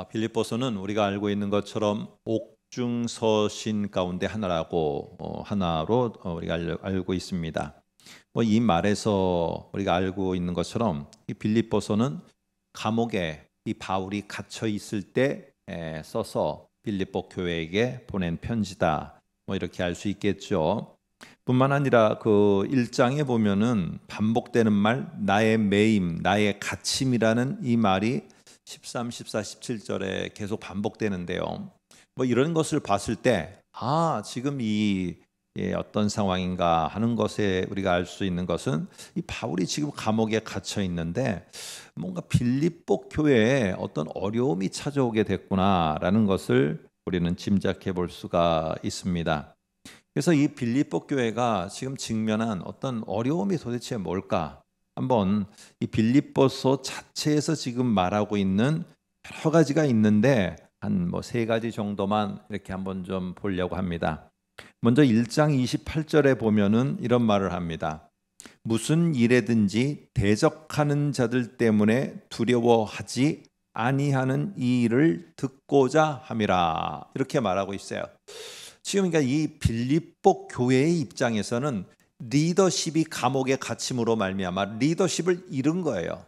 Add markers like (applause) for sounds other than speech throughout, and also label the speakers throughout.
Speaker 1: 아, 빌립보서는 우리가 알고 있는 것처럼 옥중서신 가운데 하나라고 어, 하나로 어, 우리가 알고 있습니다. 뭐 이 말에서 우리가 알고 있는 것처럼 이 빌립보서는 감옥에 이 바울이 갇혀 있을 때 써서 빌립보 교회에게 보낸 편지다. 뭐 이렇게 알 수 있겠죠. 뿐만 아니라 그 1장에 보면은 반복되는 말 나의 매임, 나의 갇힘이라는 이 말이 13, 14, 17절에 계속 반복되는데요. 뭐 이런 것을 봤을 때, 아, 지금 이 예, 어떤 상황인가 하는 것에 우리가 알 수 있는 것은 이 바울이 지금 감옥에 갇혀 있는데 뭔가 빌립복 교회에 어떤 어려움이 찾아오게 됐구나라는 것을 우리는 짐작해 볼 수가 있습니다. 그래서 이 빌립복 교회가 지금 직면한 어떤 어려움이 도대체 뭘까? 한번 이 빌립보서 자체에서 지금 말하고 있는 여러 가지가 있는데 한 뭐 세 가지 정도만 이렇게 한번 좀 보려고 합니다. 먼저 1장 28절에 보면은 이런 말을 합니다. 무슨 일에든지 대적하는 자들 때문에 두려워하지 아니하는 이 일을 듣고자 함이라 이렇게 말하고 있어요. 지금 그러니까 이 빌립보 교회의 입장에서는 리더십이 감옥의 갇힘으로 말미암아 리더십을 잃은 거예요.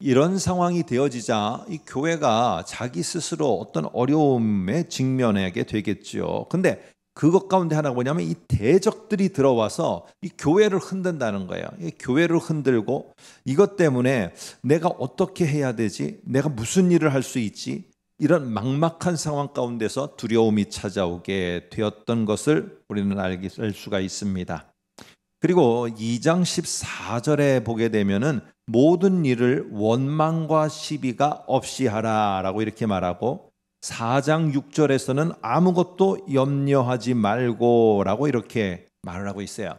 Speaker 1: 이런 상황이 되어지자 이 교회가 자기 스스로 어떤 어려움에 직면하게 되겠죠 근데 그것 가운데 하나가 뭐냐면 이 대적들이 들어와서 이 교회를 흔든다는 거예요. 이 교회를 흔들고 이것 때문에 내가 어떻게 해야 되지? 내가 무슨 일을 할 수 있지? 이런 막막한 상황 가운데서 두려움이 찾아오게 되었던 것을 우리는 알 수가 있습니다. 그리고 2장 14절에 보게 되면은 모든 일을 원망과 시비가 없이 하라라고 이렇게 말하고 4장 6절에서는 아무것도 염려하지 말고라고 이렇게 말을 하고 있어요.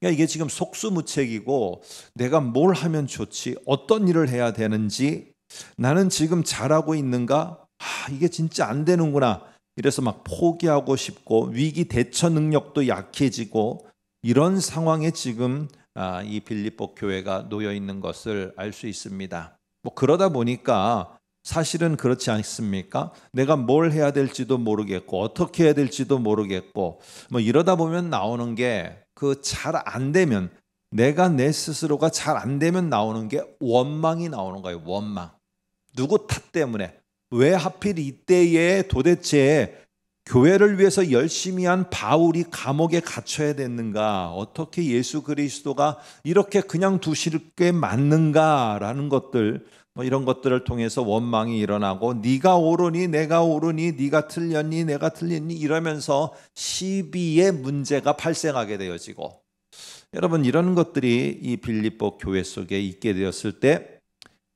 Speaker 1: 그러니까 이게 지금 속수무책이고 내가 뭘 하면 좋지, 어떤 일을 해야 되는지, 나는 지금 잘하고 있는가? 아, 이게 진짜 안 되는구나. 이래서 막 포기하고 싶고 위기 대처 능력도 약해지고 이런 상황에 지금 아, 이 빌립보 교회가 놓여 있는 것을 알 수 있습니다. 뭐 그러다 보니까 사실은 그렇지 않습니까? 내가 뭘 해야 될지도 모르겠고 어떻게 해야 될지도 모르겠고 뭐 이러다 보면 나오는 게 그 잘 안 되면 내가 내 스스로가 잘 안 되면 나오는 게 원망이 나오는 거예요. 원망. 누구 탓 때문에 왜 하필 이때에 도대체 교회를 위해서 열심히 한 바울이 감옥에 갇혀야 됐는가? 어떻게 예수 그리스도가 이렇게 그냥 두실게 맞는가라는 것들 뭐 이런 것들을 통해서 원망이 일어나고 네가 오르니 내가 오르니 네가 틀렸니 내가 틀렸니 이러면서 시비의 문제가 발생하게 되어지고 여러분 이런 것들이 이 빌립보 교회 속에 있게 되었을 때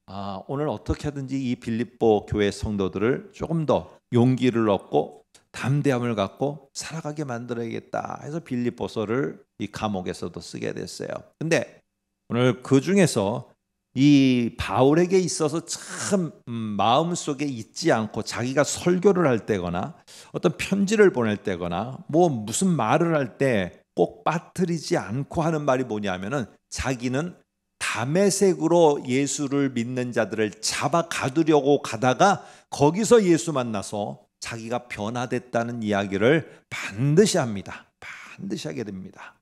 Speaker 1: 아, 오늘 어떻게든지 이 빌립보 교회 성도들을 조금 더 용기를 얻고 담대함을 갖고 살아가게 만들어야겠다 해서 빌립보서를 이 감옥에서도 쓰게 됐어요. 근데 오늘 그 중에서 이 바울에게 있어서 참 음, 마음속에 있지 않고 자기가 설교를 할 때거나 어떤 편지를 보낼 때거나 뭐 무슨 말을 할 때 꼭 빠뜨리지 않고 하는 말이 뭐냐면은 자기는 담의색으로 예수를 믿는 자들을 잡아 가두려고 가다가 거기서 예수 만나서 자기가 변화됐다는 이야기를 반드시 합니다. 반드시 하게 됩니다.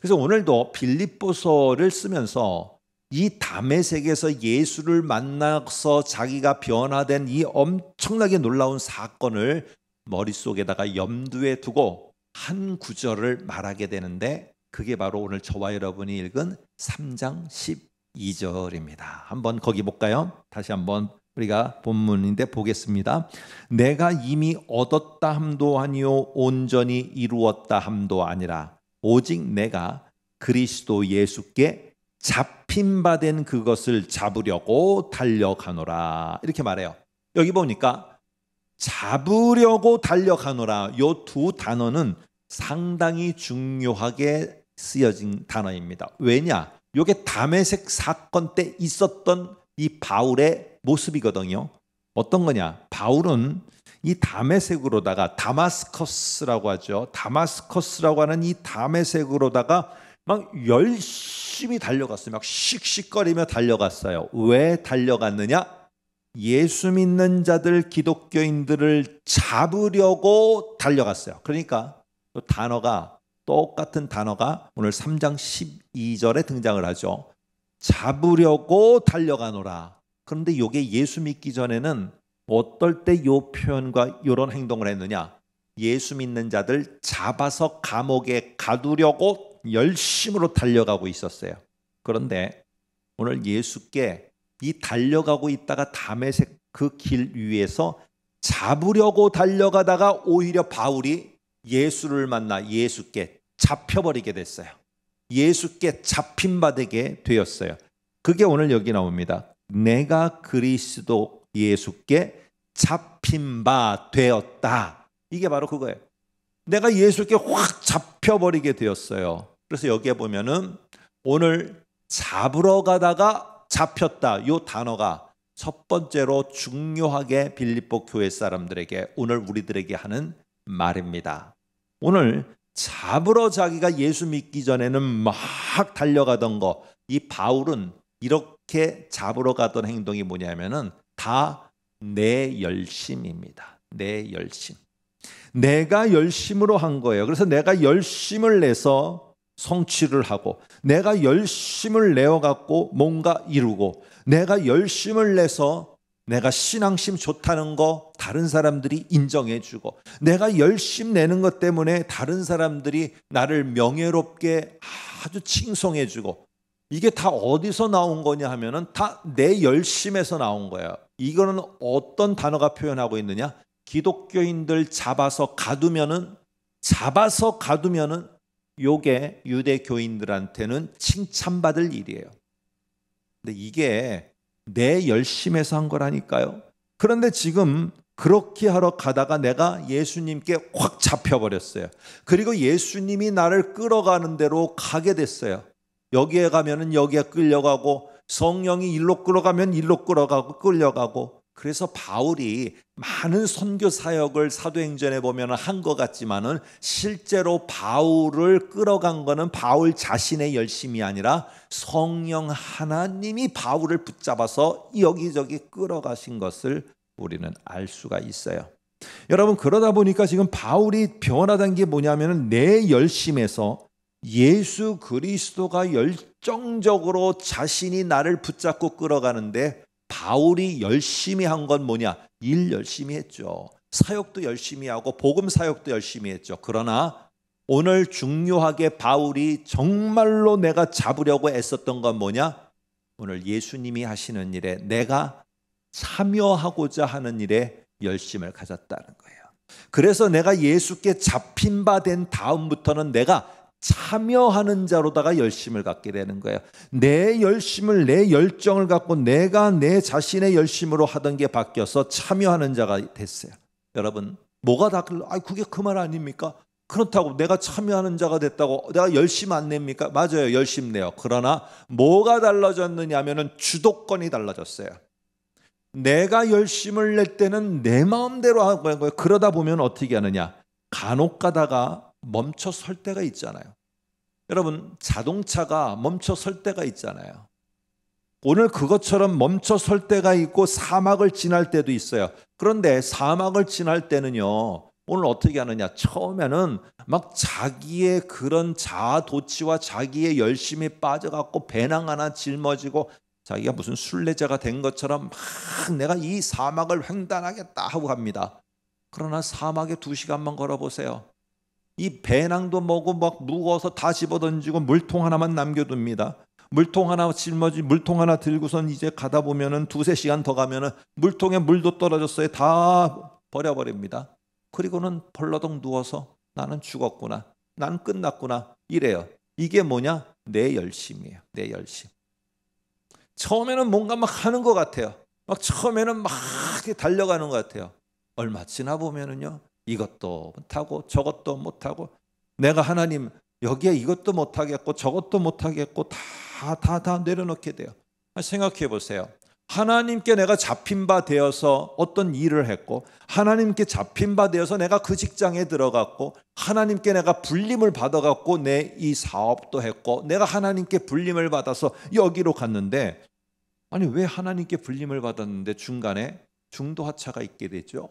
Speaker 1: 그래서 오늘도 빌립보서를 쓰면서 이 담의 세계에서 예수를 만나서 자기가 변화된 이 엄청나게 놀라운 사건을 머릿속에다가 염두에 두고 한 구절을 말하게 되는데 그게 바로 오늘 저와 여러분이 읽은 3장 12절입니다. 한번 거기 볼까요? 다시 한번 우리가 본문인데 보겠습니다. 내가 이미 얻었다 함도 아니요 온전히 이루었다 함도 아니라 오직 내가 그리스도 예수께 잡힌 바 된 그것을 잡으려고 달려가노라 이렇게 말해요. 여기 보니까 잡으려고 달려가노라 요 두 단어는 상당히 중요하게 쓰여진 단어입니다. 왜냐? 요게 담에색 사건 때 있었던 이 바울의 모습이거든요. 어떤 거냐? 바울은 이 다메색으로다가 다마스커스라고 하죠. 다마스커스라고 하는 이 다메색으로다가 막 열심히 달려갔어요. 막 씩씩거리며 달려갔어요. 왜 달려갔느냐? 예수 믿는 자들 기독교인들을 잡으려고 달려갔어요. 그러니까 단어가 똑같은 단어가 오늘 3장 12절에 등장을 하죠. 잡으려고 달려가노라. 그런데 이게 예수 믿기 전에는 어떨 때 이 표현과 이런 행동을 했느냐? 예수 믿는 자들 잡아서 감옥에 가두려고 열심으로 달려가고 있었어요. 그런데 오늘 예수께 이 달려가고 있다가 담에색 그 길 위에서 잡으려고 달려가다가 오히려 바울이 예수를 만나 예수께 잡혀버리게 됐어요. 예수께 잡힌 바되게 되었어요. 그게 오늘 여기 나옵니다. 내가 그리스도 예수께 잡힌 바 되었다. 이게 바로 그거예요. 내가 예수께 확 잡혀버리게 되었어요. 그래서 여기에 보면은 오늘 잡으러 가다가 잡혔다. 이 단어가 첫 번째로 중요하게 빌립보 교회 사람들에게 오늘 우리들에게 하는 말입니다. 오늘 잡으러 자기가 예수 믿기 전에는 막 달려가던 거, 이 바울은 이렇게 이렇게 잡으러 갔던 행동이 뭐냐면은 다 내 열심입니다. 내 열심. 내가 열심으로 한 거예요. 그래서 내가 열심을 내서 성취를 하고 내가 열심을 내어 갖고 뭔가 이루고 내가 열심을 내서 내가 신앙심 좋다는 거 다른 사람들이 인정해 주고 내가 열심 내는 것 때문에 다른 사람들이 나를 명예롭게 아주 칭송해 주고 이게 다 어디서 나온 거냐 하면은 다 내 열심에서 나온 거야. 이거는 어떤 단어가 표현하고 있느냐? 기독교인들 잡아서 가두면은 잡아서 가두면은 요게 유대교인들한테는 칭찬받을 일이에요. 근데 이게 내 열심에서 한 거라니까요. 그런데 지금 그렇게 하러 가다가 내가 예수님께 확 잡혀버렸어요. 그리고 예수님이 나를 끌어가는 대로 가게 됐어요. 여기에 가면은 여기에 끌려가고 성령이 일로 끌어가면 일로 끌어가고 끌려가고 그래서 바울이 많은 선교 사역을 사도행전에 보면 한 것 같지만은 실제로 바울을 끌어간 것은 바울 자신의 열심이 아니라 성령 하나님이 바울을 붙잡아서 여기저기 끌어가신 것을 우리는 알 수가 있어요. 여러분 그러다 보니까 지금 바울이 변화된 게 뭐냐면은 내 열심에서 예수 그리스도가 열정적으로 자신이 나를 붙잡고 끌어가는데 바울이 열심히 한 건 뭐냐? 일 열심히 했죠. 사역도 열심히 하고 복음 사역도 열심히 했죠. 그러나 오늘 중요하게 바울이 정말로 내가 잡으려고 애썼던 건 뭐냐? 오늘 예수님이 하시는 일에 내가 참여하고자 하는 일에 열심을 가졌다는 거예요. 그래서 내가 예수께 잡힌 바 된 다음부터는 내가 참여하는 자로다가 열심을 갖게 되는 거예요. 내 열심을 내 열정을 갖고 내가 내 자신의 열심으로 하던 게 바뀌어서 참여하는 자가 됐어요. 여러분 뭐가 다아 그게 그 말 아닙니까? 그렇다고 내가 참여하는 자가 됐다고 내가 열심 안 냅니까? 맞아요. 열심 내요. 그러나 뭐가 달라졌느냐 하면 주도권이 달라졌어요. 내가 열심을 낼 때는 내 마음대로 하는 거예요. 그러다 보면 어떻게 하느냐? 간혹 가다가 멈춰 설 때가 있잖아요. 여러분, 자동차가 멈춰 설 때가 있잖아요. 오늘 그것처럼 멈춰 설 때가 있고 사막을 지날 때도 있어요. 그런데 사막을 지날 때는요, 오늘 어떻게 하느냐. 처음에는 막 자기의 그런 자아도취와 자기의 열심이 빠져갖고 배낭 하나 짊어지고 자기가 무슨 순례자가 된 것처럼 막 내가 이 사막을 횡단하겠다 하고 갑니다. 그러나 사막에 두 시간만 걸어보세요. 이 배낭도 먹고막 무거워서 다 집어던지고 물통 하나만 남겨둡니다. 물통 하나 짊어지 물통 하나 들고선 이제 가다 보면은 두세 시간 더 가면은 물통에 물도 떨어졌어요. 다 버려버립니다. 그리고는 벌러덩 누워서 나는 죽었구나. 난 끝났구나. 이래요. 이게 뭐냐? 내 열심이에요. 내 열심. 처음에는 뭔가 막 하는 것 같아요. 막 처음에는 막 달려가는 것 같아요. 얼마 지나 보면은요. 이것도 못하고 저것도 못하고 내가 하나님 여기에 이것도 못하겠고 저것도 못하겠고 다 다, 다 내려놓게 돼요. 생각해 보세요. 하나님께 내가 잡힌 바 되어서 어떤 일을 했고 하나님께 잡힌 바 되어서 내가 그 직장에 들어갔고 하나님께 내가 불림을 받아갖고 내 이 사업도 했고 내가 하나님께 불림을 받아서 여기로 갔는데 아니 왜 하나님께 불림을 받았는데 중간에 중도 하차가 있게 되죠?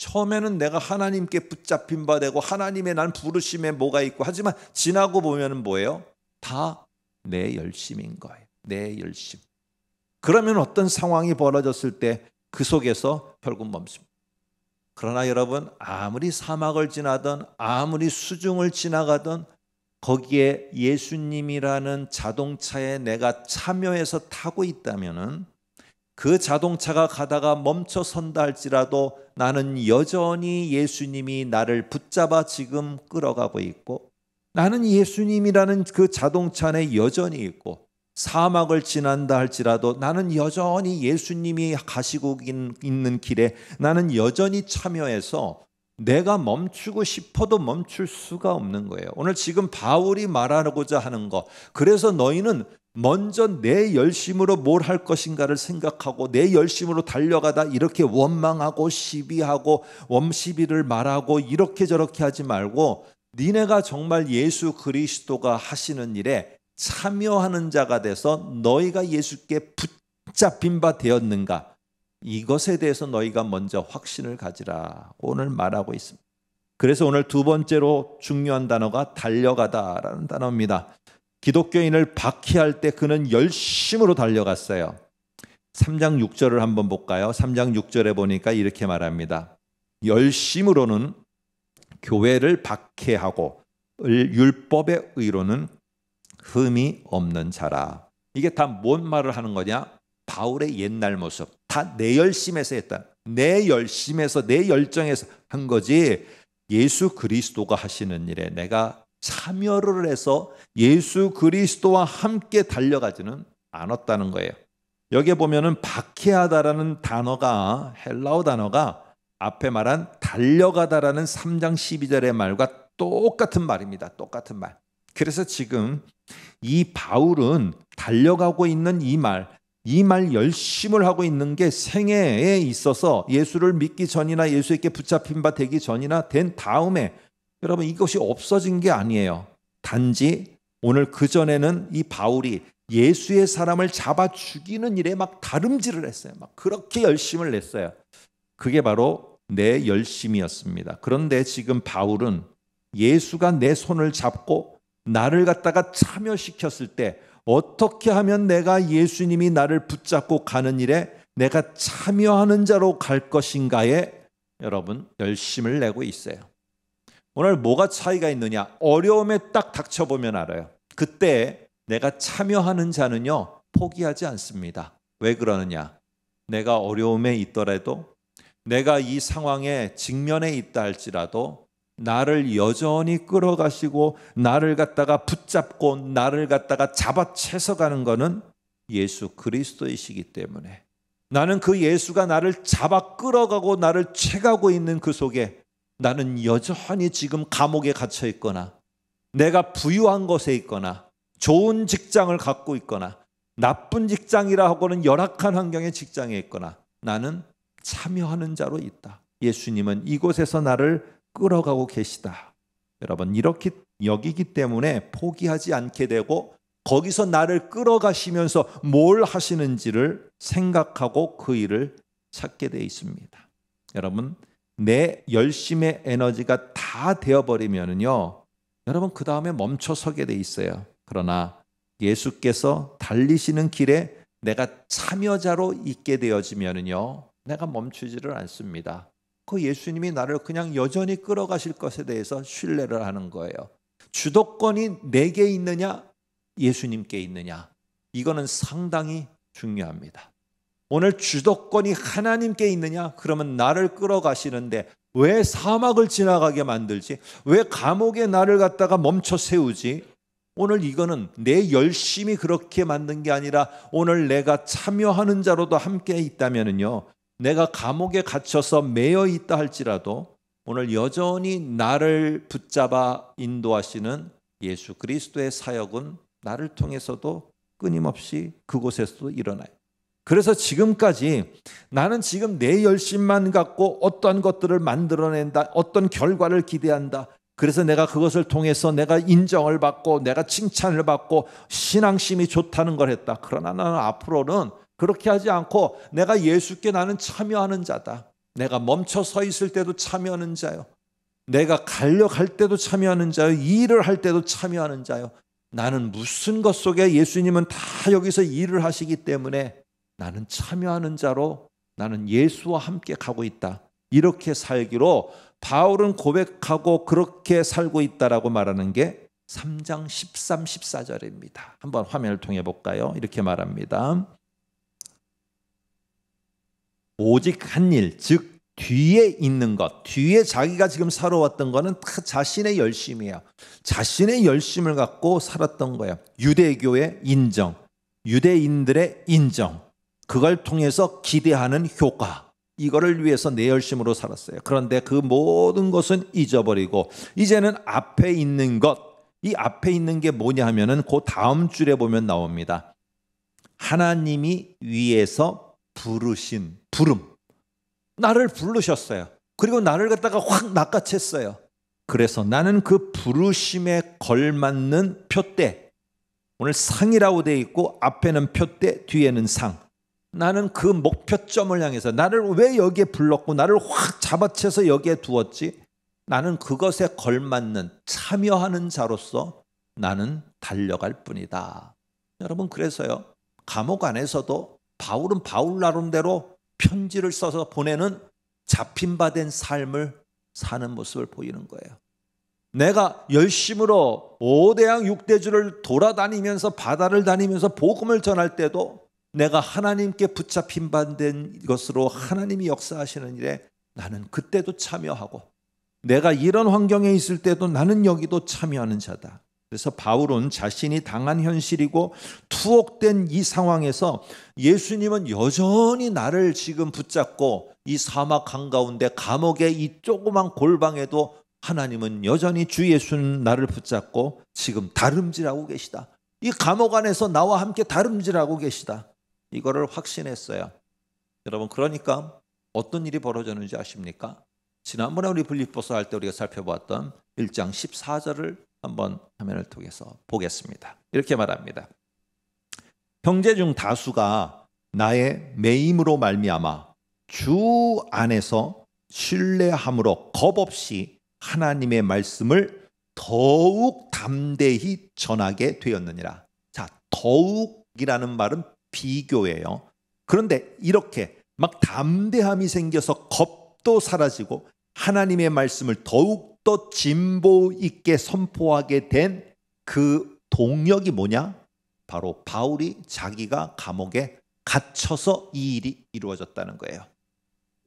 Speaker 1: 처음에는 내가 하나님께 붙잡힌 바 되고 하나님의 난 부르심에 뭐가 있고 하지만 지나고 보면 뭐예요? 다 내 열심인 거예요. 내 열심. 그러면 어떤 상황이 벌어졌을 때 그 속에서 결국 멈춥니다. 그러나 여러분 아무리 사막을 지나던 아무리 수중을 지나가던 거기에 예수님이라는 자동차에 내가 참여해서 타고 있다면은 그 자동차가 가다가 멈춰 선다 할지라도 나는 여전히 예수님이 나를 붙잡아 지금 끌어가고 있고 나는 예수님이라는 그 자동차 안에 여전히 있고 사막을 지난다 할지라도 나는 여전히 예수님이 가시고 있는 길에 나는 여전히 참여해서 내가 멈추고 싶어도 멈출 수가 없는 거예요. 오늘 지금 바울이 말하고자 하는 거. 그래서 너희는 먼저 내 열심으로 뭘 할 것인가를 생각하고 내 열심으로 달려가다 이렇게 원망하고 시비하고 원시비를 말하고 이렇게 저렇게 하지 말고 니네가 정말 예수 그리스도가 하시는 일에 참여하는 자가 돼서 너희가 예수께 붙잡힌 바 되었는가 이것에 대해서 너희가 먼저 확신을 가지라 오늘 말하고 있습니다. 그래서 오늘 두 번째로 중요한 단어가 달려가다라는 단어입니다. 기독교인을 박해할 때 그는 열심으로 달려갔어요. 3장 6절을 한번 볼까요? 3장 6절에 보니까 이렇게 말합니다. 열심으로는 교회를 박해하고 율법의 의로는 흠이 없는 자라. 이게 다 뭔 말을 하는 거냐? 바울의 옛날 모습. 다 내 열심에서 했다. 내 열심에서 내 열정에서 한 거지. 예수 그리스도가 하시는 일에 내가 참여를 해서 예수 그리스도와 함께 달려가지는 않았다는 거예요. 여기에 보면은 박해하다라는 단어가 헬라어 단어가 앞에 말한 달려가다라는 3장 12절의 말과 똑같은 말입니다. 똑같은 말. 그래서 지금 이 바울은 달려가고 있는 이 말, 이 말 열심을 하고 있는 게 생애에 있어서 예수를 믿기 전이나 예수에게 붙잡힌 바 되기 전이나 된 다음에 여러분 이것이 없어진 게 아니에요. 단지 오늘 그 전에는 이 바울이 예수의 사람을 잡아 죽이는 일에 막 다름질을 했어요. 막 그렇게 열심을 냈어요. 그게 바로 내 열심이었습니다. 그런데 지금 바울은 예수가 내 손을 잡고 나를 갖다가 참여시켰을 때 어떻게 하면 내가 예수님이 나를 붙잡고 가는 일에 내가 참여하는 자로 갈 것인가에 여러분 열심을 내고 있어요. 오늘 뭐가 차이가 있느냐? 어려움에 딱 닥쳐보면 알아요. 그때 내가 참여하는 자는요, 포기하지 않습니다. 왜 그러느냐? 내가 어려움에 있더라도, 내가 이 상황에 직면해 있다 할지라도, 나를 여전히 끌어가시고, 나를 갖다가 붙잡고, 나를 갖다가 잡아채서 가는 것은 예수 그리스도이시기 때문에. 나는 그 예수가 나를 잡아 끌어가고, 나를 채가고 있는 그 속에 나는 여전히 지금 감옥에 갇혀 있거나 내가 부유한 것에 있거나 좋은 직장을 갖고 있거나 나쁜 직장이라 하고는 열악한 환경의 직장에 있거나 나는 참여하는 자로 있다. 예수님은 이곳에서 나를 끌어가고 계시다. 여러분 이렇게 여기기 때문에 포기하지 않게 되고 거기서 나를 끌어가시면서 뭘 하시는지를 생각하고 그 일을 찾게 돼 있습니다. 여러분 내 열심의 에너지가 다되어버리면요 여러분 그 다음에 멈춰 서게 돼 있어요. 그러나 예수께서 달리시는 길에 내가 참여자로 있게 되어지면요 내가 멈추지를 않습니다. 그 예수님이 나를 그냥 여전히 끌어가실 것에 대해서 신뢰를 하는 거예요. 주도권이 내게 있느냐, 예수님께 있느냐, 이거는 상당히 중요합니다. 오늘 주도권이 하나님께 있느냐? 그러면 나를 끌어가시는데 왜 사막을 지나가게 만들지? 왜 감옥에 나를 갖다가 멈춰 세우지? 오늘 이거는 내 열심히 그렇게 만든 게 아니라 오늘 내가 참여하는 자로도 함께 있다면은요. 내가 감옥에 갇혀서 매여 있다 할지라도 오늘 여전히 나를 붙잡아 인도하시는 예수 그리스도의 사역은 나를 통해서도 끊임없이 그곳에서도 일어나요. 그래서 지금까지 나는 지금 내 열심만 갖고 어떤 것들을 만들어낸다, 어떤 결과를 기대한다. 그래서 내가 그것을 통해서 내가 인정을 받고 내가 칭찬을 받고 신앙심이 좋다는 걸 했다. 그러나 나는 앞으로는 그렇게 하지 않고 내가 예수께 나는 참여하는 자다. 내가 멈춰 서 있을 때도 참여하는 자요. 내가 갈려갈 때도 참여하는 자요. 일을 할 때도 참여하는 자요. 나는 무슨 것 속에 예수님은 다 여기서 일을 하시기 때문에 나는 참여하는 자로 나는 예수와 함께 가고 있다. 이렇게 살기로 바울은 고백하고 그렇게 살고 있다라고 말하는 게 3장 13, 14절입니다. 한번 화면을 통해 볼까요? 이렇게 말합니다. 오직 한 일, 즉 뒤에 있는 것, 뒤에 자기가 지금 살아왔던 것은 다 자신의 열심이에요. 자신의 열심을 갖고 살았던 거예요. 유대교의 인정, 유대인들의 인정, 그걸 통해서 기대하는 효과 이거를 위해서 내 열심으로 살았어요. 그런데 그 모든 것은 잊어버리고 이제는 앞에 있는 것 이 앞에 있는 게 뭐냐 하면은 그 다음 줄에 보면 나옵니다. 하나님이 위에서 부르신 부름 나를 부르셨어요. 그리고 나를 갖다가 확 낚아챘어요. 그래서 나는 그 부르심에 걸맞는 표대 오늘 상이라고 돼 있고 앞에는 표대 뒤에는 상 나는 그 목표점을 향해서 나를 왜 여기에 불렀고 나를 확 잡아채서 여기에 두었지? 나는 그것에 걸맞는 참여하는 자로서 나는 달려갈 뿐이다. 여러분 그래서요. 감옥 안에서도 바울은 바울 나름대로 편지를 써서 보내는 잡힌 바된 삶을 사는 모습을 보이는 거예요. 내가 열심으로 5대양 6대주를 돌아다니면서 바다를 다니면서 복음을 전할 때도 내가 하나님께 붙잡힌 반된 것으로 하나님이 역사하시는 일에 나는 그때도 참여하고 내가 이런 환경에 있을 때도 나는 여기도 참여하는 자다. 그래서 바울은 자신이 당한 현실이고 투옥된 이 상황에서 예수님은 여전히 나를 지금 붙잡고 이 사막 한가운데 감옥의 이 조그만 골방에도 하나님은 여전히 주 예수는 나를 붙잡고 지금 다름질하고 계시다. 이 감옥 안에서 나와 함께 다름질하고 계시다. 이거를 확신했어요. 여러분 그러니까 어떤 일이 벌어졌는지 아십니까? 지난번에 우리 분리포서 할 때 우리가 살펴보던 1장 14절을 한번 화면을 통해서 보겠습니다. 이렇게 말합니다. 형제 중 다수가 나의 매임으로 말미암아 주 안에서 신뢰함으로 겁 없이 하나님의 말씀을 더욱 담대히 전하게 되었느니라. 자, 더욱이라는 말은 비교예요. 그런데 이렇게 막 담대함이 생겨서 겁도 사라지고 하나님의 말씀을 더욱더 진보 있게 선포하게 된 그 동력이 뭐냐? 바로 바울이 자기가 감옥에 갇혀서 이 일이 이루어졌다는 거예요.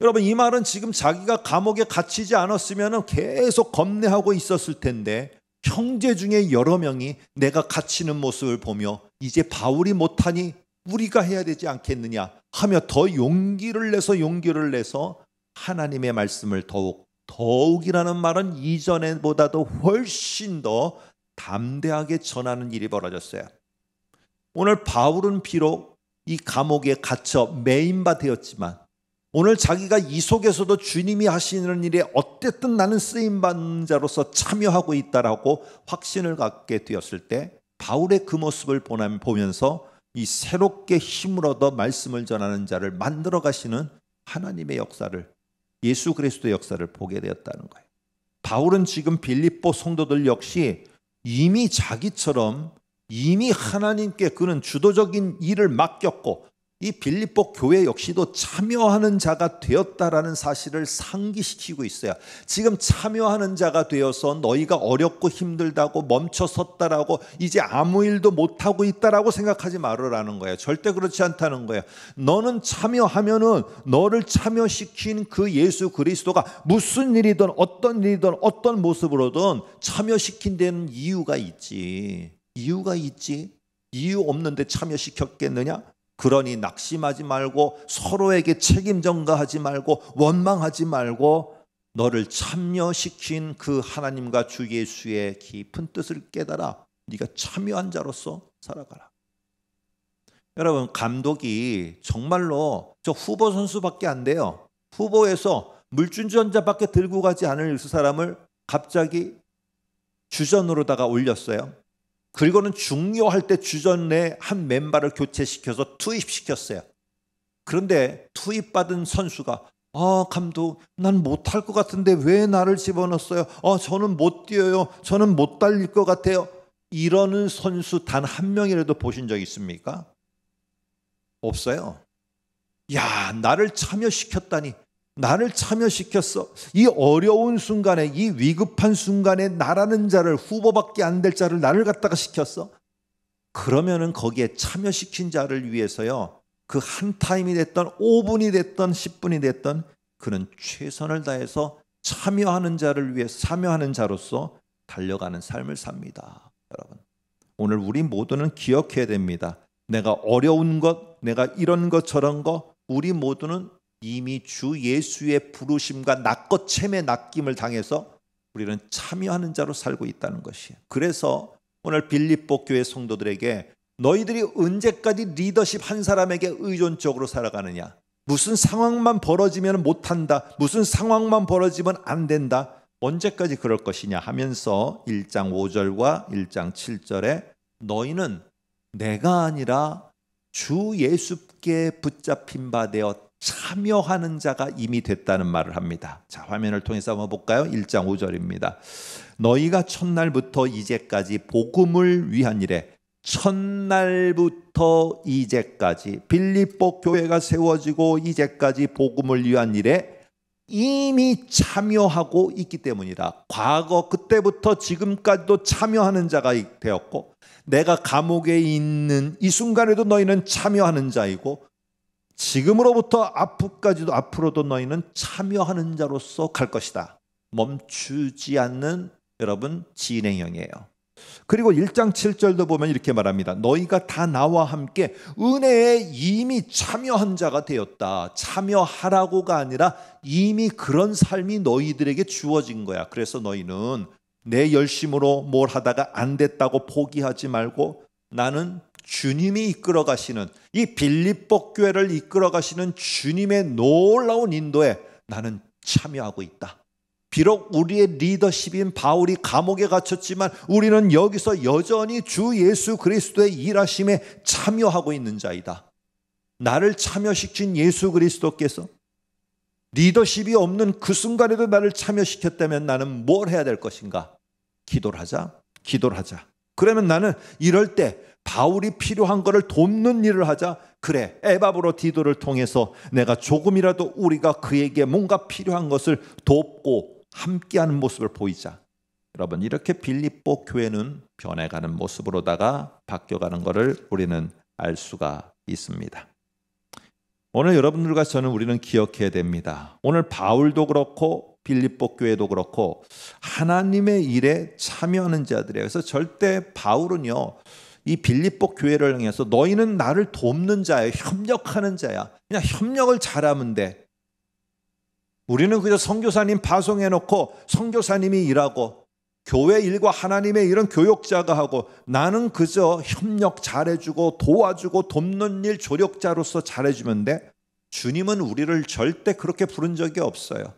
Speaker 1: 여러분 이 말은 지금 자기가 감옥에 갇히지 않았으면 계속 겁내하고 있었을 텐데 형제 중에 여러 명이 내가 갇히는 모습을 보며 이제 바울이 못하니 우리가 해야 되지 않겠느냐 하며 더 용기를 내서 용기를 내서 하나님의 말씀을 더욱 더욱이라는 말은 이전에보다도 훨씬 더 담대하게 전하는 일이 벌어졌어요. 오늘 바울은 비록 이 감옥에 갇혀 매인바 되었지만 오늘 자기가 이 속에서도 주님이 하시는 일에 어쨌든 나는 쓰임 받는 자로서 참여하고 있다라고 확신을 갖게 되었을 때 바울의 그 모습을 보면서 이 새롭게 힘을 얻어 말씀을 전하는 자를 만들어 가시는 하나님의 역사를 예수 그리스도의 역사를 보게 되었다는 거예요. 바울은 지금 빌립보 성도들 역시 이미 자기처럼 이미 하나님께 그는 주도적인 일을 맡겼고 이 빌립보 교회 역시도 참여하는 자가 되었다라는 사실을 상기시키고 있어요. 지금 참여하는 자가 되어서 너희가 어렵고 힘들다고 멈춰 섰다라고 이제 아무 일도 못 하고 있다라고 생각하지 말으라는 거예요. 절대 그렇지 않다는 거예요. 너는 참여하면은 너를 참여시킨 그 예수 그리스도가 무슨 일이든 어떤 일이든 어떤 모습으로든 참여시킨 데는 이유가 있지. 이유가 있지. 이유 없는데 참여시켰겠느냐? 그러니 낙심하지 말고 서로에게 책임 전가하지 말고 원망하지 말고 너를 참여시킨 그 하나님과 주 예수의 깊은 뜻을 깨달아 네가 참여한 자로서 살아가라. 여러분 감독이 정말로 저 후보 선수밖에 안 돼요. 후보에서 물주전자밖에 들고 가지 않을 그 사람을 갑자기 주전으로다가 올렸어요. 그리고는 중요할 때 주전에 한 멤버를 교체시켜서 투입시켰어요. 그런데 투입받은 선수가 아 감독 난 못할 것 같은데 왜 나를 집어넣었어요? 아 저는 못 뛰어요. 저는 못 달릴 것 같아요. 이러는 선수 단 한 명이라도 보신 적 있습니까? 없어요. 야 나를 참여시켰다니 나를 참여시켰어. 이 어려운 순간에, 이 위급한 순간에 나라는 자를, 후보밖에 안 될 자를 나를 갖다가 시켰어. 그러면은 거기에 참여시킨 자를 위해서요. 그 한 타임이 됐던 5분이 됐던 10분이 됐던 그는 최선을 다해서 참여하는 자를 위해 참여하는 자로서 달려가는 삶을 삽니다. 여러분. 오늘 우리 모두는 기억해야 됩니다. 내가 어려운 것, 내가 이런 것 저런 것 우리 모두는 이미 주 예수의 부르심과 낯것 챔의 낚임을 당해서 우리는 참여하는 자로 살고 있다는 것이에요. 그래서 오늘 빌립보 교회 성도들에게 너희들이 언제까지 리더십 한 사람에게 의존적으로 살아가느냐? 무슨 상황만 벌어지면 못한다. 무슨 상황만 벌어지면 안 된다. 언제까지 그럴 것이냐 하면서 1장 5절과 1장 7절에 너희는 내가 아니라 주 예수께 붙잡힌 바 되어 참여하는 자가 이미 됐다는 말을 합니다. 자, 화면을 통해서 한번 볼까요? 1장 5절입니다. 너희가 첫날부터 이제까지 복음을 위한 일에 첫날부터 이제까지 빌립보 교회가 세워지고 이제까지 복음을 위한 일에 이미 참여하고 있기 때문이라. 과거 그때부터 지금까지도 참여하는 자가 되었고 내가 감옥에 있는 이 순간에도 너희는 참여하는 자이고 지금으로부터 앞으까지도 앞으로도 너희는 참여하는 자로서 갈 것이다. 멈추지 않는 여러분 진행형이에요. 그리고 1장 7절도 보면 이렇게 말합니다. 너희가 다 나와 함께 은혜에 이미 참여한 자가 되었다. 참여하라고가 아니라 이미 그런 삶이 너희들에게 주어진 거야. 그래서 너희는 내 열심으로 뭘 하다가 안 됐다고 포기하지 말고 나는 주님이 이끌어 가시는 이 빌립복 교회를 이끌어 가시는 주님의 놀라운 인도에 나는 참여하고 있다. 비록 우리의 리더십인 바울이 감옥에 갇혔지만 우리는 여기서 여전히 주 예수 그리스도의 일하심에 참여하고 있는 자이다. 나를 참여시킨 예수 그리스도께서 리더십이 없는 그 순간에도 나를 참여시켰다면 나는 뭘 해야 될 것인가? 기도를 하자. 기도를 하자. 그러면 나는 이럴 때 바울이 필요한 것을 돕는 일을 하자. 그래, 에바브로 디도를 통해서 내가 조금이라도 우리가 그에게 뭔가 필요한 것을 돕고 함께하는 모습을 보이자. 여러분, 이렇게 빌립보 교회는 변해가는 모습으로다가 바뀌어가는 것을 우리는 알 수가 있습니다. 오늘 여러분들과 저는 우리는 기억해야 됩니다. 오늘 바울도 그렇고 빌립보 교회도 그렇고 하나님의 일에 참여하는 자들이에요. 그래서 절대 바울은요. 이 빌립보 교회를 향해서 너희는 나를 돕는 자야. 협력하는 자야. 그냥 협력을 잘하면 돼. 우리는 그저 선교사님 파송해 놓고 선교사님이 일하고 교회 일과 하나님의 일은 교역자가 하고 나는 그저 협력 잘해주고 도와주고 돕는 일 조력자로서 잘해주면 돼. 주님은 우리를 절대 그렇게 부른 적이 없어요.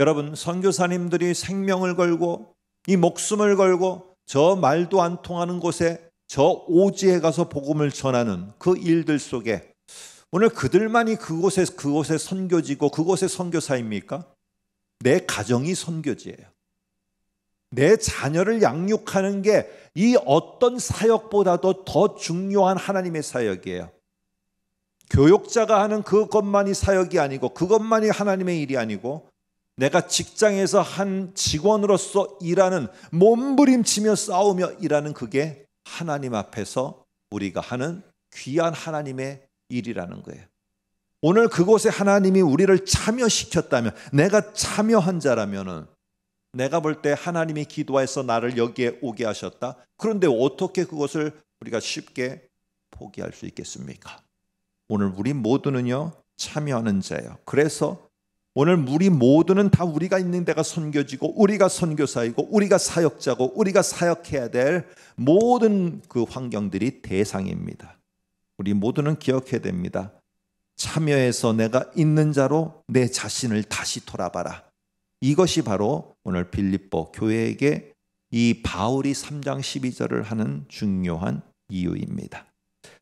Speaker 1: 여러분 선교사님들이 생명을 걸고 이 목숨을 걸고 저 말도 안 통하는 곳에 저 오지에 가서 복음을 전하는 그 일들 속에 오늘 그들만이 그곳에 그곳에 선교지고 그곳에 선교사입니까? 내 가정이 선교지예요. 내 자녀를 양육하는 게 이 어떤 사역보다도 더 중요한 하나님의 사역이에요. 교육자가 하는 그것만이 사역이 아니고 그것만이 하나님의 일이 아니고 내가 직장에서 한 직원으로서 일하는 몸부림치며 싸우며 일하는 그게 하나님 앞에서 우리가 하는 귀한 하나님의 일이라는 거예요. 오늘 그곳에 하나님이 우리를 참여시켰다면 내가 참여한 자라면은 내가 볼 때 하나님이 기도해서 나를 여기에 오게 하셨다. 그런데 어떻게 그것을 우리가 쉽게 포기할 수 있겠습니까? 오늘 우리 모두는요 참여하는 자예요. 그래서 오늘 우리 모두는 다 우리가 있는 데가 선교지고 우리가 선교사이고 우리가 사역자고 우리가 사역해야 될 모든 그 환경들이 대상입니다. 우리 모두는 기억해야 됩니다. 참여해서 내가 있는 자로 내 자신을 다시 돌아봐라. 이것이 바로 오늘 빌립보 교회에게 이 바울이 3장 12절을 하는 중요한 이유입니다.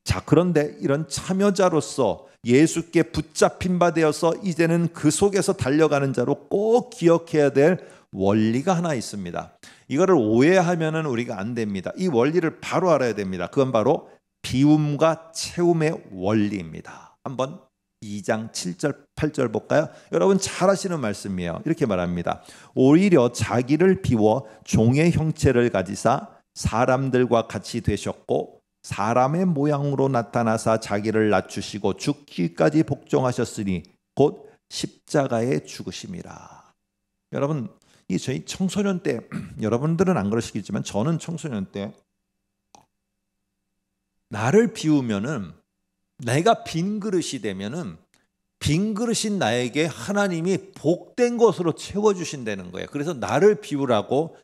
Speaker 1: 자, 그런데 이런 참여자로서 예수께 붙잡힌 바 되어서 이제는 그 속에서 달려가는 자로 꼭 기억해야 될 원리가 하나 있습니다. 이거를 오해하면 우리가 안 됩니다. 이 원리를 바로 알아야 됩니다. 그건 바로 비움과 채움의 원리입니다. 한번 2장 7절 8절 볼까요? 여러분 잘 아시는 말씀이에요. 이렇게 말합니다. 오히려 자기를 비워 종의 형체를 가지사 사람들과 같이 되셨고 사람의 모양으로 나타나사 자기를 낮추시고 죽기까지 복종하셨으니 곧 십자가에 죽으심이라. 여러분, 이 저희 청소년 때 (clears throat) 여러분들은 안 그러시겠지만 저는 청소년 때 나를 비우면은 내가 빈 그릇이 되면은 빈 그릇인 나에게 하나님이 복된 것으로 채워 주신다는 거예요. 그래서 나를 비우라고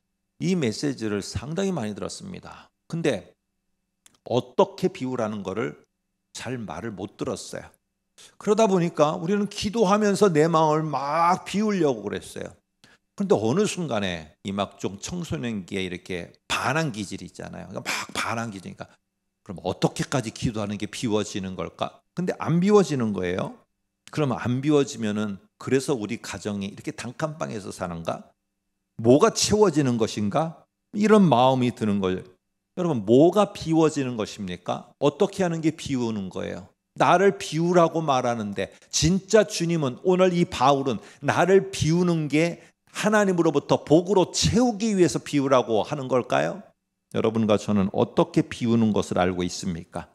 Speaker 1: 이 메시지를 상당히 많이 들었습니다. 근데 어떻게 비우라는 거를 잘 말을 못 들었어요. 그러다 보니까 우리는 기도하면서 내 마음을 막 비우려고 그랬어요. 그런데 어느 순간에 이막종 청소년기에 이렇게 반항 기질이 있잖아요. 그러니까 막 반항 기질이니까 그럼 어떻게까지 기도하는 게 비워지는 걸까? 근데 안 비워지는 거예요. 그러면 안 비워지면은 그래서 우리 가정이 이렇게 단칸방에서 사는가? 뭐가 채워지는 것인가? 이런 마음이 드는 거예요. 여러분 뭐가 비워지는 것입니까? 어떻게 하는 게 비우는 거예요? 나를 비우라고 말하는데 진짜 주님은 오늘 이 바울은 나를 비우는 게 하나님으로부터 복으로 채우기 위해서 비우라고 하는 걸까요? 여러분과 저는 어떻게 비우는 것을 알고 있습니까?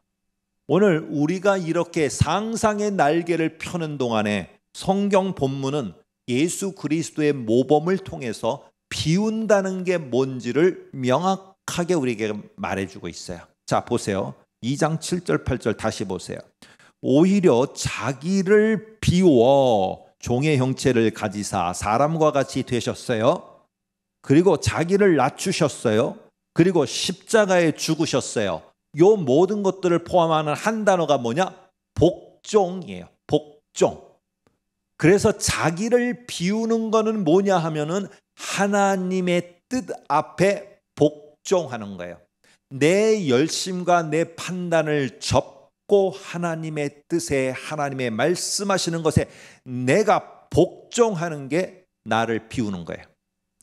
Speaker 1: 오늘 우리가 이렇게 상상의 날개를 펴는 동안에 성경 본문은 예수 그리스도의 모범을 통해서 비운다는 게 뭔지를 명확 정확하게 우리에게 말해주고 있어요. 자, 보세요. 2장 7절, 8절 다시 보세요. 오히려 자기를 비워 종의 형체를 가지사 사람과 같이 되셨어요. 그리고 자기를 낮추셨어요. 그리고 십자가에 죽으셨어요. 이 모든 것들을 포함하는 한 단어가 뭐냐? 복종이에요. 복종. 그래서 자기를 비우는 거는 뭐냐 하면은 하나님의 뜻 앞에 복종하는 거예요. 내 열심과 내 판단을 접고 하나님의 뜻에 하나님의 말씀하시는 것에 내가 복종하는 게 나를 비우는 거예요.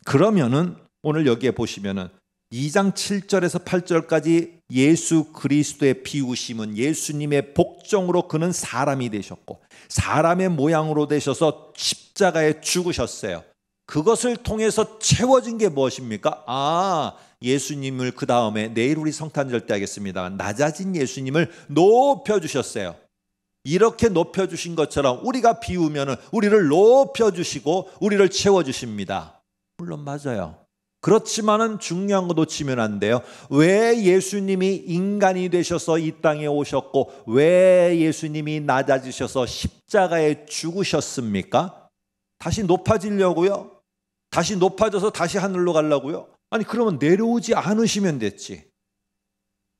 Speaker 1: 그러면은 오늘 여기에 보시면은 2장 7절에서 8절까지 예수 그리스도의 비우심은 예수님의 복종으로 그는 사람이 되셨고 사람의 모양으로 되셔서 십자가에 죽으셨어요. 그것을 통해서 채워진 게 무엇입니까? 아, 예수님을 그 다음에 내일 우리 성탄절 때 하겠습니다. 낮아진 예수님을 높여 주셨어요. 이렇게 높여 주신 것처럼 우리가 비우면은 우리를 높여 주시고 우리를 채워 주십니다. 물론 맞아요. 그렇지만은 중요한 거 놓치면 안 돼요. 왜 예수님이 인간이 되셔서 이 땅에 오셨고 왜 예수님이 낮아지셔서 십자가에 죽으셨습니까? 다시 높아지려고요? 다시 높아져서 다시 하늘로 가려고요? 아니 그러면 내려오지 않으시면 됐지.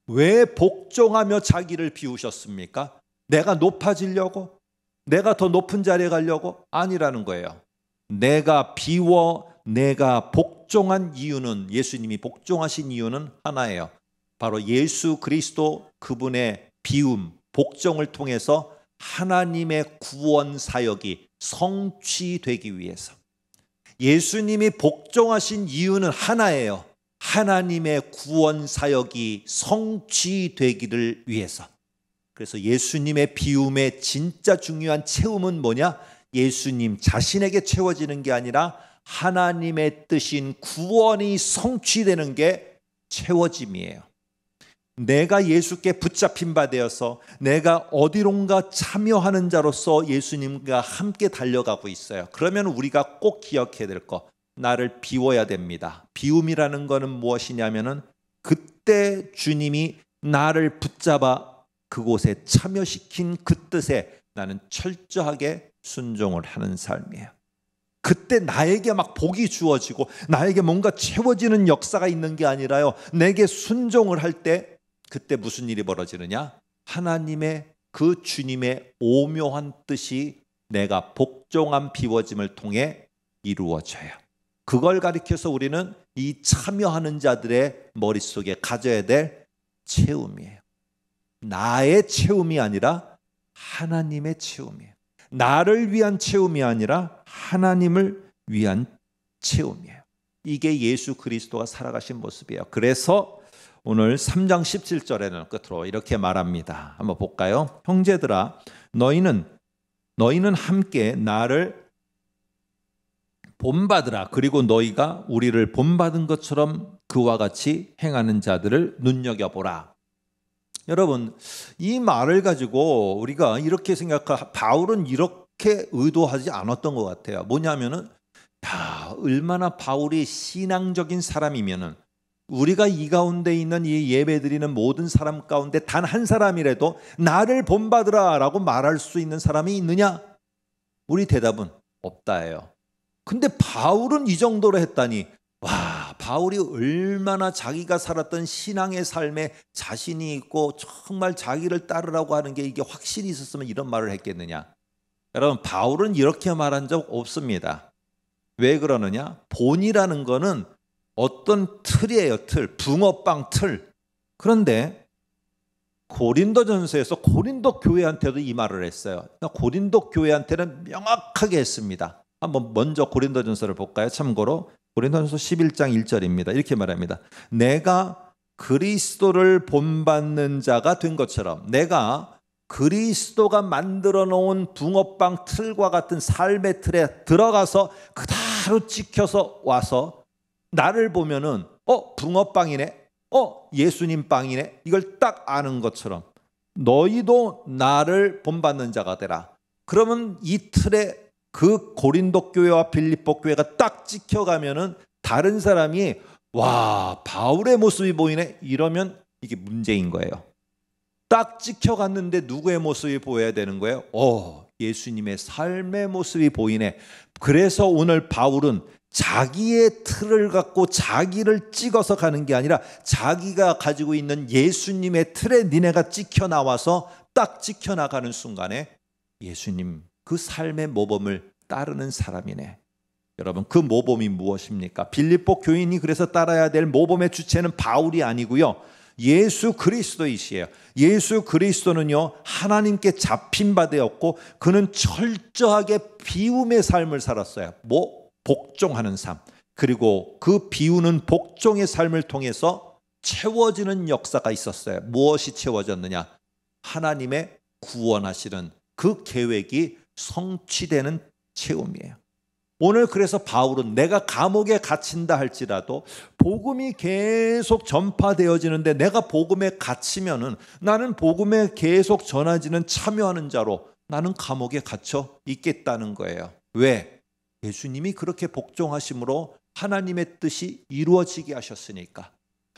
Speaker 1: 왜 복종하며 자기를 비우셨습니까? 내가 높아지려고? 내가 더 높은 자리에 가려고? 아니라는 거예요. 내가 비워 내가 복종한 이유는 예수님이 복종하신 이유는 하나예요. 바로 예수 그리스도 그분의 비움, 복종을 통해서 하나님의 구원 사역이 성취되기 위해서. 예수님이 복종하신 이유는 하나예요. 하나님의 구원 사역이 성취되기를 위해서. 그래서 예수님의 비움의 진짜 중요한 채움은 뭐냐? 예수님 자신에게 채워지는 게 아니라 하나님의 뜻인 구원이 성취되는 게 채워짐이에요. 내가 예수께 붙잡힌 바 되어서 내가 어디론가 참여하는 자로서 예수님과 함께 달려가고 있어요. 그러면 우리가 꼭 기억해야 될 것. 나를 비워야 됩니다. 비움이라는 것은 무엇이냐면은 그때 주님이 나를 붙잡아 그곳에 참여시킨 그 뜻에 나는 철저하게 순종을 하는 삶이에요. 그때 나에게 막 복이 주어지고 나에게 뭔가 채워지는 역사가 있는 게 아니라요. 내게 순종을 할때 그때 무슨 일이 벌어지느냐? 하나님의 그 주님의 오묘한 뜻이 내가 복종한 비워짐을 통해 이루어져요. 그걸 가리켜서 우리는 이 참여하는 자들의 머릿속에 가져야 될 체험이에요. 나의 체험이 아니라 하나님의 체험이에요. 나를 위한 체험이 아니라 하나님을 위한 체험이에요. 이게 예수 그리스도가 살아가신 모습이에요. 그래서 오늘 3장 17절에는 끝으로 이렇게 말합니다. 한번 볼까요? 형제들아 너희는 너희는 함께 나를 본받으라. 그리고 너희가 우리를 본받은 것처럼 그와 같이 행하는 자들을 눈여겨보라. 여러분, 이 말을 가지고 우리가 이렇게 생각할, 바울은 이렇게 의도하지 않았던 것 같아요. 뭐냐면은, 야, 얼마나 바울이 신앙적인 사람이면은 우리가 이 가운데 있는 이 예배 드리는 모든 사람 가운데 단 한 사람이라도 나를 본받으라 라고 말할 수 있는 사람이 있느냐? 우리 대답은 없다예요. 근데 바울은 이 정도로 했다니, 와, 바울이 얼마나 자기가 살았던 신앙의 삶에 자신이 있고 정말 자기를 따르라고 하는 게 이게 확실히 있었으면 이런 말을 했겠느냐? 여러분, 바울은 이렇게 말한 적 없습니다. 왜 그러느냐? 본이라는 거는 어떤 틀이에요, 틀. 붕어빵 틀. 그런데 고린도전서에서 고린도 교회한테도 이 말을 했어요. 고린도 교회한테는 명확하게 했습니다. 한번 먼저 고린도전서를 볼까요? 참고로 고린도전서 11장 1절입니다. 이렇게 말합니다. 내가 그리스도를 본받는 자가 된 것처럼 내가 그리스도가 만들어 놓은 붕어빵 틀과 같은 삶의 틀에 들어가서 그대로 찍혀서 와서 나를 보면은 어 붕어빵이네, 어 예수님 빵이네 이걸 딱 아는 것처럼 너희도 나를 본받는 자가 되라. 그러면 이틀에 그 고린도 교회와 빌립보 교회가 딱 찍혀가면은 다른 사람이 와 바울의 모습이 보이네 이러면 이게 문제인 거예요. 딱 찍혀갔는데 누구의 모습이 보여야 되는 거예요? 어 예수님의 삶의 모습이 보이네. 그래서 오늘 바울은 자기의 틀을 갖고 자기를 찍어서 가는 게 아니라 자기가 가지고 있는 예수님의 틀에 니네가 찍혀 나와서 딱 찍혀 나가는 순간에 예수님 그 삶의 모범을 따르는 사람이네. 여러분 그 모범이 무엇입니까? 빌립보 교인이 그래서 따라야 될 모범의 주체는 바울이 아니고요. 예수 그리스도이시에요. 예수 그리스도는요, 하나님께 잡힌 바 되었고, 그는 철저하게 비움의 삶을 살았어요. 뭐, 복종하는 삶, 그리고 그 비우는 복종의 삶을 통해서 채워지는 역사가 있었어요. 무엇이 채워졌느냐? 하나님의 구원하시는 그 계획이 성취되는 체험이에요. 오늘 그래서 바울은 내가 감옥에 갇힌다 할지라도 복음이 계속 전파되어지는데 내가 복음에 갇히면은 나는 복음에 계속 전해지는 참여하는 자로 나는 감옥에 갇혀 있겠다는 거예요. 왜? 예수님이 그렇게 복종하심으로 하나님의 뜻이 이루어지게 하셨으니까.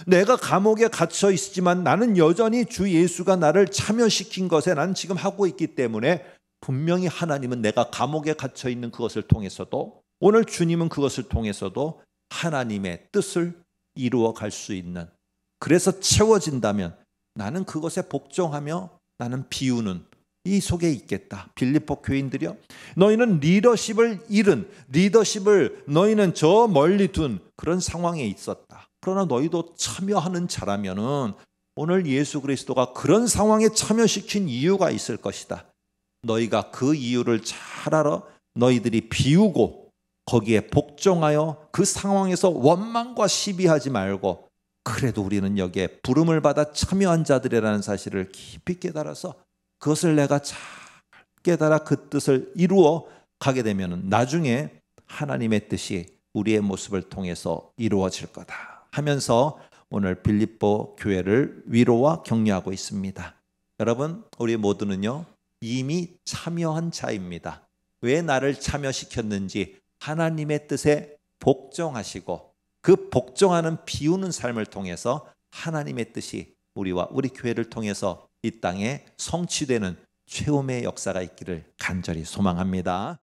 Speaker 1: 내가 감옥에 갇혀 있지만 나는 여전히 주 예수가 나를 참여시킨 것에 난 지금 하고 있기 때문에 분명히 하나님은 내가 감옥에 갇혀 있는 그것을 통해서도 오늘 주님은 그것을 통해서도 하나님의 뜻을 이루어 갈 수 있는 그래서 채워진다면 나는 그것에 복종하며 나는 비우는 이 속에 있겠다. 빌립보 교인들이요. 너희는 리더십을 잃은 리더십을 너희는 저 멀리 둔 그런 상황에 있었다. 그러나 너희도 참여하는 자라면은 오늘 예수 그리스도가 그런 상황에 참여시킨 이유가 있을 것이다. 너희가 그 이유를 잘 알아 너희들이 비우고 거기에 복종하여 그 상황에서 원망과 시비하지 말고 그래도 우리는 여기에 부름을 받아 참여한 자들이라는 사실을 깊이 깨달아서 그것을 내가 잘 깨달아 그 뜻을 이루어 가게 되면 나중에 하나님의 뜻이 우리의 모습을 통해서 이루어질 거다 하면서 오늘 빌립보 교회를 위로와 격려하고 있습니다. 여러분, 우리 모두는요, 이미 참여한 자입니다. 왜 나를 참여시켰는지 하나님의 뜻에 복종하시고 그 복종하는 비우는 삶을 통해서 하나님의 뜻이 우리와 우리 교회를 통해서 이 땅에 성취되는 최후의 역사가 있기를 간절히 소망합니다.